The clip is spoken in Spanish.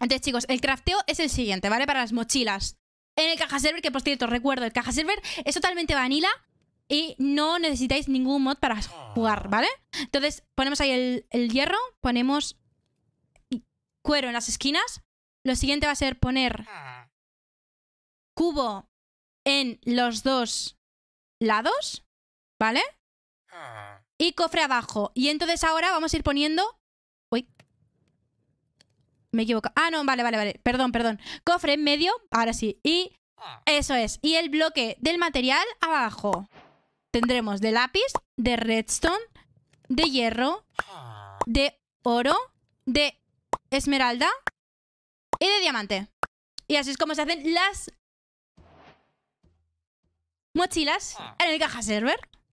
Entonces, chicos, el crafteo es el siguiente, ¿vale? Para las mochilas. En el caja server, que por cierto, recuerdo, el caja server es totalmente vanilla y no necesitáis ningún mod para jugar, ah. ¿vale? Entonces, ponemos ahí el, el hierro, ponemos cuero en las esquinas. Lo siguiente va a ser poner cubo en los dos lados, ¿vale? Ah. Y cofre abajo. Y entonces ahora vamos a ir poniendo... Uy, me equivoco. Ah, no, vale, vale, vale. Perdón, perdón. Cofre en medio, ahora sí. Y ah. eso es. Y el bloque del material abajo. Tendremos de lápiz, de redstone, de hierro, ah. de oro, de esmeralda y de diamante. Y así es como se hacen las mochilas ah. en el caja server.